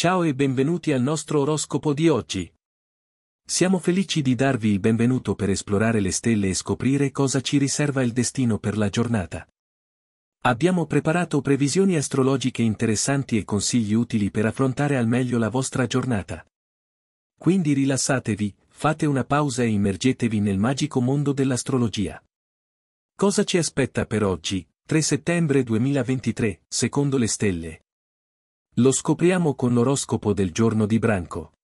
Ciao e benvenuti al nostro oroscopo di oggi. Siamo felici di darvi il benvenuto per esplorare le stelle e scoprire cosa ci riserva il destino per la giornata. Abbiamo preparato previsioni astrologiche interessanti e consigli utili per affrontare al meglio la vostra giornata. Quindi rilassatevi, fate una pausa e immergetevi nel magico mondo dell'astrologia. Cosa ci aspetta per oggi, 3 settembre 2023, secondo le stelle, lo scopriamo con l'oroscopo del giorno di Branco.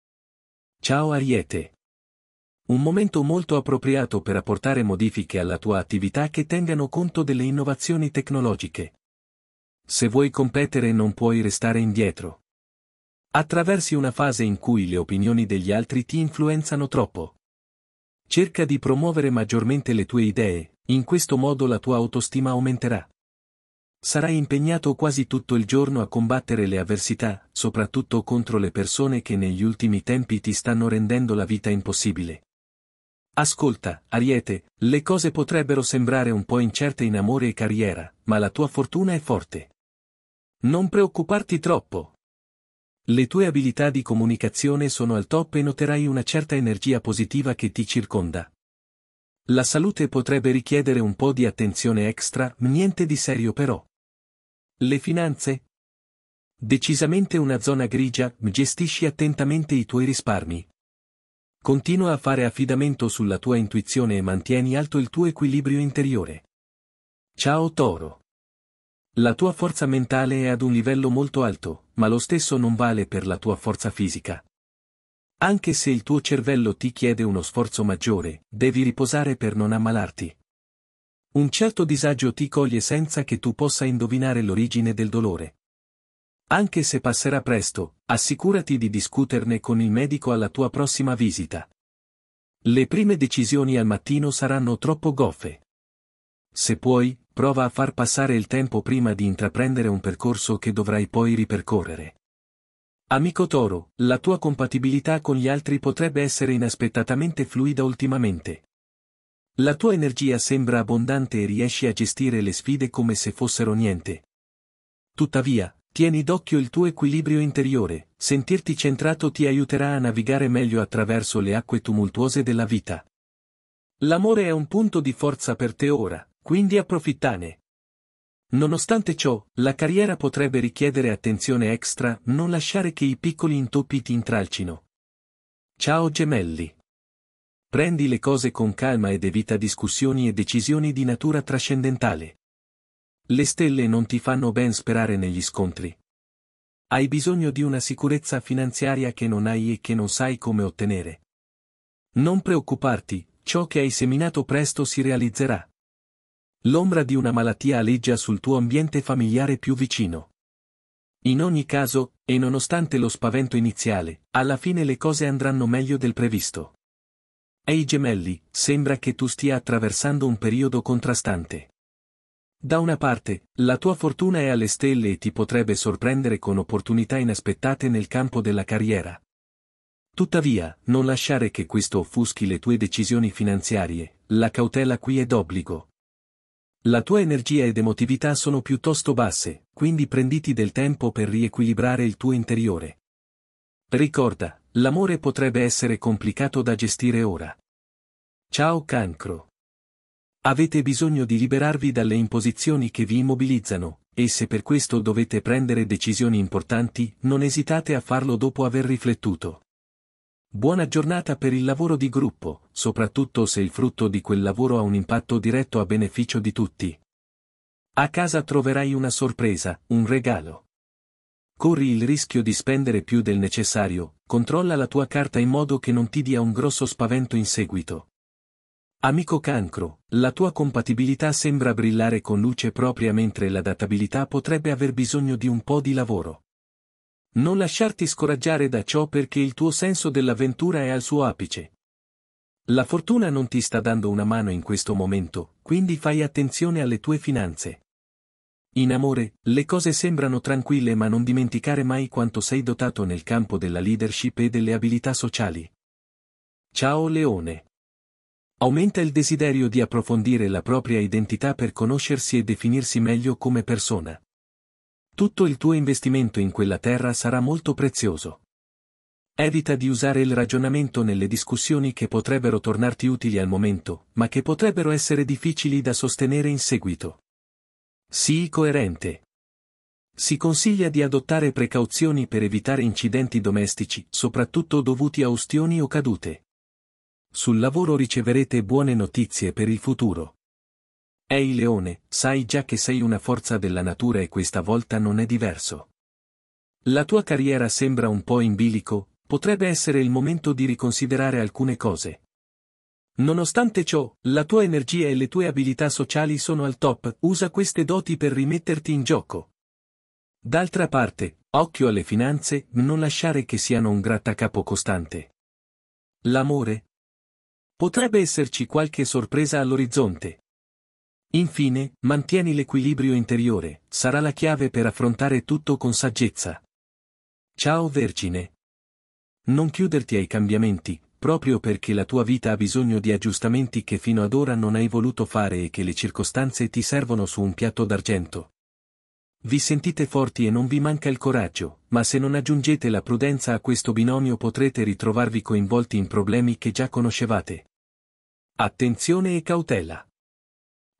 Ciao Ariete. Un momento molto appropriato per apportare modifiche alla tua attività che tengano conto delle innovazioni tecnologiche. Se vuoi competere non puoi restare indietro. Attraversi una fase in cui le opinioni degli altri ti influenzano troppo. Cerca di promuovere maggiormente le tue idee, in questo modo la tua autostima aumenterà. Sarai impegnato quasi tutto il giorno a combattere le avversità, soprattutto contro le persone che negli ultimi tempi ti stanno rendendo la vita impossibile. Ascolta, Ariete, le cose potrebbero sembrare un po' incerte in amore e carriera, ma la tua fortuna è forte. Non preoccuparti troppo. Le tue abilità di comunicazione sono al top e noterai una certa energia positiva che ti circonda. La salute potrebbe richiedere un po' di attenzione extra, niente di serio però. Le finanze? Decisamente una zona grigia, gestisci attentamente i tuoi risparmi. Continua a fare affidamento sulla tua intuizione e mantieni alto il tuo equilibrio interiore. Ciao Toro. La tua forza mentale è ad un livello molto alto, ma lo stesso non vale per la tua forza fisica. Anche se il tuo cervello ti chiede uno sforzo maggiore, devi riposare per non ammalarti. Un certo disagio ti coglie senza che tu possa indovinare l'origine del dolore. Anche se passerà presto, assicurati di discuterne con il medico alla tua prossima visita. Le prime decisioni al mattino saranno troppo goffe. Se puoi, prova a far passare il tempo prima di intraprendere un percorso che dovrai poi ripercorrere. Amico Toro, la tua compatibilità con gli altri potrebbe essere inaspettatamente fluida ultimamente. La tua energia sembra abbondante e riesci a gestire le sfide come se fossero niente. Tuttavia, tieni d'occhio il tuo equilibrio interiore, sentirti centrato ti aiuterà a navigare meglio attraverso le acque tumultuose della vita. L'amore è un punto di forza per te ora, quindi approfittane. Nonostante ciò, la carriera potrebbe richiedere attenzione extra, non lasciare che i piccoli intoppi ti intralcino. Ciao gemelli. Prendi le cose con calma ed evita discussioni e decisioni di natura trascendentale. Le stelle non ti fanno ben sperare negli scontri. Hai bisogno di una sicurezza finanziaria che non hai e che non sai come ottenere. Non preoccuparti, ciò che hai seminato presto si realizzerà. L'ombra di una malattia aleggia sul tuo ambiente familiare più vicino. In ogni caso, e nonostante lo spavento iniziale, alla fine le cose andranno meglio del previsto. Ehi gemelli, sembra che tu stia attraversando un periodo contrastante. Da una parte, la tua fortuna è alle stelle e ti potrebbe sorprendere con opportunità inaspettate nel campo della carriera. Tuttavia, non lasciare che questo offuschi le tue decisioni finanziarie, la cautela qui è d'obbligo. La tua energia ed emotività sono piuttosto basse, quindi prenditi del tempo per riequilibrare il tuo interiore. Ricorda, L'amore potrebbe essere complicato da gestire ora. Ciao cancro. Avete bisogno di liberarvi dalle imposizioni che vi immobilizzano, e se per questo dovete prendere decisioni importanti, non esitate a farlo dopo aver riflettuto. Buona giornata per il lavoro di gruppo, soprattutto se il frutto di quel lavoro ha un impatto diretto a beneficio di tutti. A casa troverai una sorpresa, un regalo. Corri il rischio di spendere più del necessario, controlla la tua carta in modo che non ti dia un grosso spavento in seguito. Amico cancro, la tua compatibilità sembra brillare con luce propria mentre l'adattabilità potrebbe aver bisogno di un po' di lavoro. Non lasciarti scoraggiare da ciò perché il tuo senso dell'avventura è al suo apice. La fortuna non ti sta dando una mano in questo momento, quindi fai attenzione alle tue finanze. In amore, le cose sembrano tranquille ma non dimenticare mai quanto sei dotato nel campo della leadership e delle abilità sociali. Ciao Leone. Aumenta il desiderio di approfondire la propria identità per conoscersi e definirsi meglio come persona. Tutto il tuo investimento in quella terra sarà molto prezioso. Evita di usare il ragionamento nelle discussioni che potrebbero tornarti utili al momento, ma che potrebbero essere difficili da sostenere in seguito. Sii coerente. Si consiglia di adottare precauzioni per evitare incidenti domestici, soprattutto dovuti a ustioni o cadute. Sul lavoro riceverete buone notizie per il futuro. Ehi leone, sai già che sei una forza della natura e questa volta non è diverso. La tua carriera sembra un po' in bilico, potrebbe essere il momento di riconsiderare alcune cose. Nonostante ciò, la tua energia e le tue abilità sociali sono al top, usa queste doti per rimetterti in gioco. D'altra parte, occhio alle finanze, non lasciare che siano un grattacapo costante. L'amore? Potrebbe esserci qualche sorpresa all'orizzonte. Infine, mantieni l'equilibrio interiore, sarà la chiave per affrontare tutto con saggezza. Ciao Vergine. Non chiuderti ai cambiamenti, proprio perché la tua vita ha bisogno di aggiustamenti che fino ad ora non hai voluto fare e che le circostanze ti servono su un piatto d'argento. Vi sentite forti e non vi manca il coraggio, ma se non aggiungete la prudenza a questo binomio potrete ritrovarvi coinvolti in problemi che già conoscevate. Attenzione e cautela.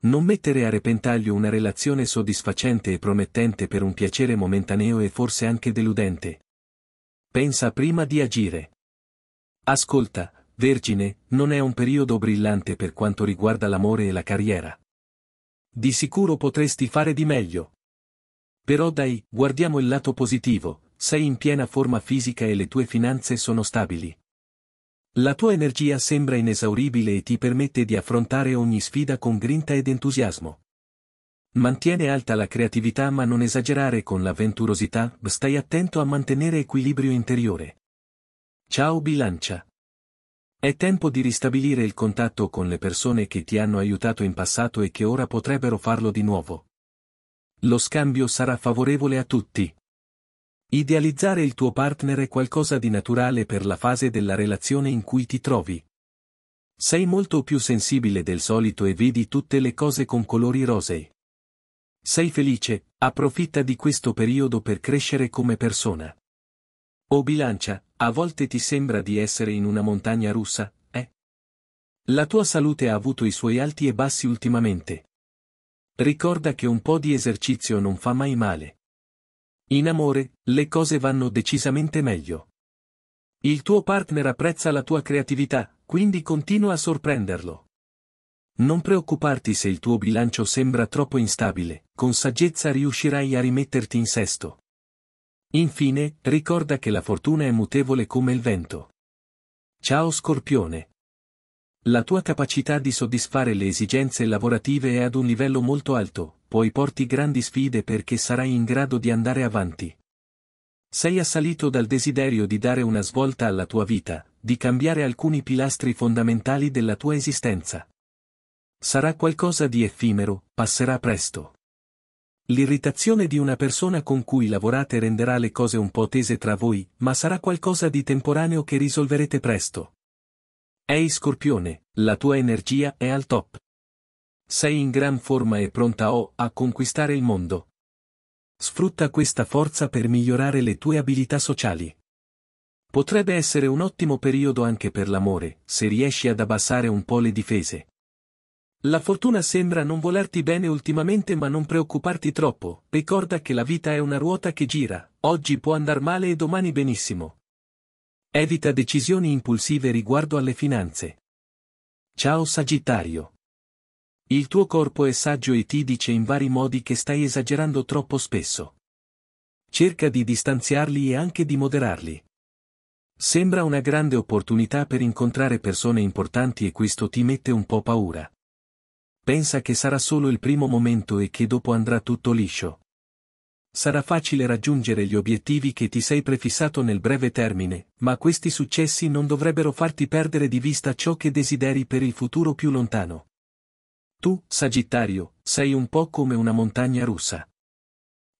Non mettere a repentaglio una relazione soddisfacente e promettente per un piacere momentaneo e forse anche deludente. Pensa prima di agire. Ascolta, Vergine, non è un periodo brillante per quanto riguarda l'amore e la carriera. Di sicuro potresti fare di meglio. Però dai, guardiamo il lato positivo, sei in piena forma fisica e le tue finanze sono stabili. La tua energia sembra inesauribile e ti permette di affrontare ogni sfida con grinta ed entusiasmo. Mantiene alta la creatività ma non esagerare con l'avventurosità, stai attento a mantenere equilibrio interiore. Ciao bilancia! È tempo di ristabilire il contatto con le persone che ti hanno aiutato in passato e che ora potrebbero farlo di nuovo. Lo scambio sarà favorevole a tutti. Idealizzare il tuo partner è qualcosa di naturale per la fase della relazione in cui ti trovi. Sei molto più sensibile del solito e vedi tutte le cose con colori rosei. Sei felice, approfitta di questo periodo per crescere come persona. O oh bilancia, a volte ti sembra di essere in una montagna russa, eh? La tua salute ha avuto i suoi alti e bassi ultimamente. Ricorda che un po' di esercizio non fa mai male. In amore, le cose vanno decisamente meglio. Il tuo partner apprezza la tua creatività, quindi continua a sorprenderlo. Non preoccuparti se il tuo bilancio sembra troppo instabile, con saggezza riuscirai a rimetterti in sesto. Infine, ricorda che la fortuna è mutevole come il vento. Ciao Scorpione! La tua capacità di soddisfare le esigenze lavorative è ad un livello molto alto, poi porti grandi sfide perché sarai in grado di andare avanti. Sei assalito dal desiderio di dare una svolta alla tua vita, di cambiare alcuni pilastri fondamentali della tua esistenza. Sarà qualcosa di effimero, passerà presto. L'irritazione di una persona con cui lavorate renderà le cose un po' tese tra voi, ma sarà qualcosa di temporaneo che risolverete presto. Ehi Scorpione, la tua energia è al top. Sei in gran forma e pronta o oh, a conquistare il mondo. Sfrutta questa forza per migliorare le tue abilità sociali. Potrebbe essere un ottimo periodo anche per l'amore, se riesci ad abbassare un po' le difese. La fortuna sembra non volerti bene ultimamente ma non preoccuparti troppo, ricorda che la vita è una ruota che gira, oggi può andar male e domani benissimo. Evita decisioni impulsive riguardo alle finanze. Ciao Sagittario. Il tuo corpo è saggio e ti dice in vari modi che stai esagerando troppo spesso. Cerca di distanziarli e anche di moderarli. Sembra una grande opportunità per incontrare persone importanti e questo ti mette un po' paura pensa che sarà solo il primo momento e che dopo andrà tutto liscio. Sarà facile raggiungere gli obiettivi che ti sei prefissato nel breve termine, ma questi successi non dovrebbero farti perdere di vista ciò che desideri per il futuro più lontano. Tu, Sagittario, sei un po' come una montagna russa.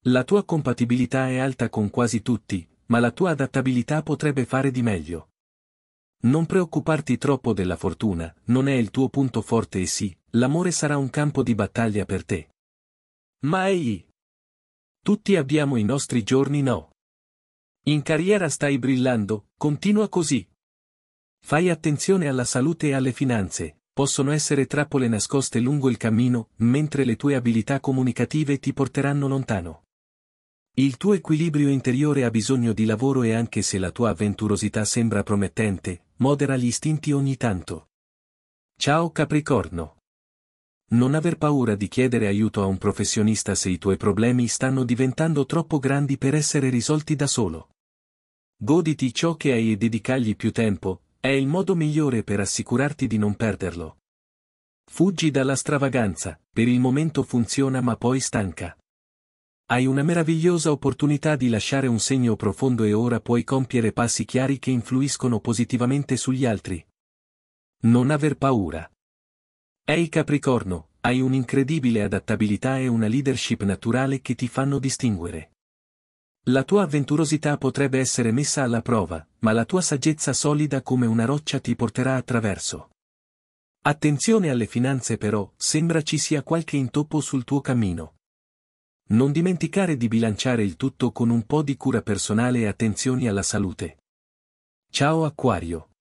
La tua compatibilità è alta con quasi tutti, ma la tua adattabilità potrebbe fare di meglio. Non preoccuparti troppo della fortuna, non è il tuo punto forte e sì, l'amore sarà un campo di battaglia per te. Ma ehi! Tutti abbiamo i nostri giorni no. In carriera stai brillando, continua così. Fai attenzione alla salute e alle finanze, possono essere trappole nascoste lungo il cammino, mentre le tue abilità comunicative ti porteranno lontano. Il tuo equilibrio interiore ha bisogno di lavoro e anche se la tua avventurosità sembra promettente, Modera gli istinti ogni tanto. Ciao Capricorno. Non aver paura di chiedere aiuto a un professionista se i tuoi problemi stanno diventando troppo grandi per essere risolti da solo. Goditi ciò che hai e dedicagli più tempo, è il modo migliore per assicurarti di non perderlo. Fuggi dalla stravaganza, per il momento funziona ma poi stanca. Hai una meravigliosa opportunità di lasciare un segno profondo e ora puoi compiere passi chiari che influiscono positivamente sugli altri. Non aver paura. Ehi Capricorno, hai un'incredibile adattabilità e una leadership naturale che ti fanno distinguere. La tua avventurosità potrebbe essere messa alla prova, ma la tua saggezza solida come una roccia ti porterà attraverso. Attenzione alle finanze però, sembra ci sia qualche intoppo sul tuo cammino. Non dimenticare di bilanciare il tutto con un po' di cura personale e attenzioni alla salute. Ciao Aquario.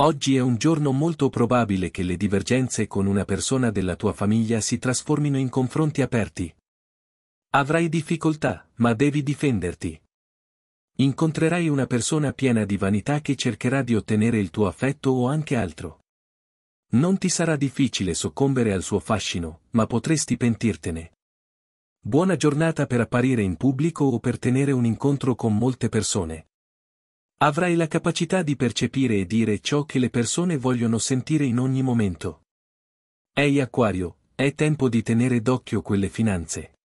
Oggi è un giorno molto probabile che le divergenze con una persona della tua famiglia si trasformino in confronti aperti. Avrai difficoltà, ma devi difenderti. Incontrerai una persona piena di vanità che cercherà di ottenere il tuo affetto o anche altro. Non ti sarà difficile soccombere al suo fascino, ma potresti pentirtene. Buona giornata per apparire in pubblico o per tenere un incontro con molte persone. Avrai la capacità di percepire e dire ciò che le persone vogliono sentire in ogni momento. Ehi Aquario, è tempo di tenere d'occhio quelle finanze.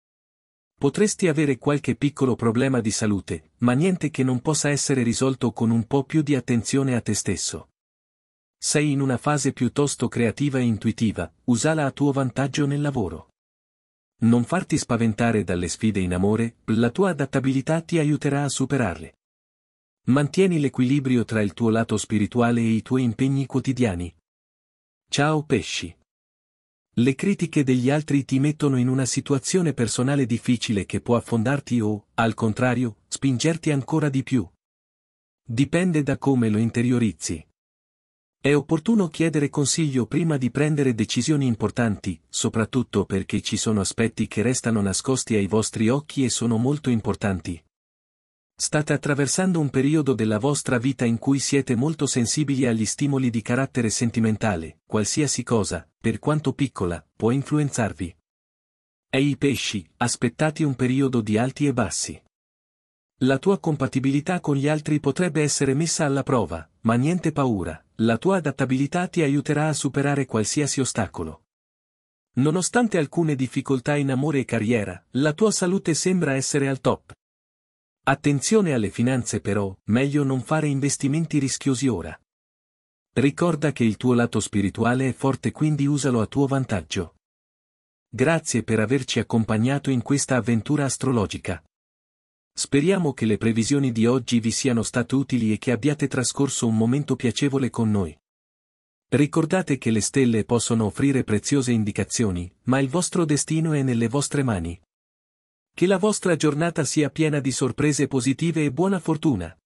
Potresti avere qualche piccolo problema di salute, ma niente che non possa essere risolto con un po' più di attenzione a te stesso. Sei in una fase piuttosto creativa e intuitiva, usala a tuo vantaggio nel lavoro. Non farti spaventare dalle sfide in amore, la tua adattabilità ti aiuterà a superarle. Mantieni l'equilibrio tra il tuo lato spirituale e i tuoi impegni quotidiani. Ciao pesci. Le critiche degli altri ti mettono in una situazione personale difficile che può affondarti o, al contrario, spingerti ancora di più. Dipende da come lo interiorizzi. È opportuno chiedere consiglio prima di prendere decisioni importanti, soprattutto perché ci sono aspetti che restano nascosti ai vostri occhi e sono molto importanti. State attraversando un periodo della vostra vita in cui siete molto sensibili agli stimoli di carattere sentimentale, qualsiasi cosa, per quanto piccola, può influenzarvi. E i pesci, aspettate un periodo di alti e bassi. La tua compatibilità con gli altri potrebbe essere messa alla prova, ma niente paura, la tua adattabilità ti aiuterà a superare qualsiasi ostacolo. Nonostante alcune difficoltà in amore e carriera, la tua salute sembra essere al top. Attenzione alle finanze però, meglio non fare investimenti rischiosi ora. Ricorda che il tuo lato spirituale è forte quindi usalo a tuo vantaggio. Grazie per averci accompagnato in questa avventura astrologica. Speriamo che le previsioni di oggi vi siano state utili e che abbiate trascorso un momento piacevole con noi. Ricordate che le stelle possono offrire preziose indicazioni, ma il vostro destino è nelle vostre mani. Che la vostra giornata sia piena di sorprese positive e buona fortuna.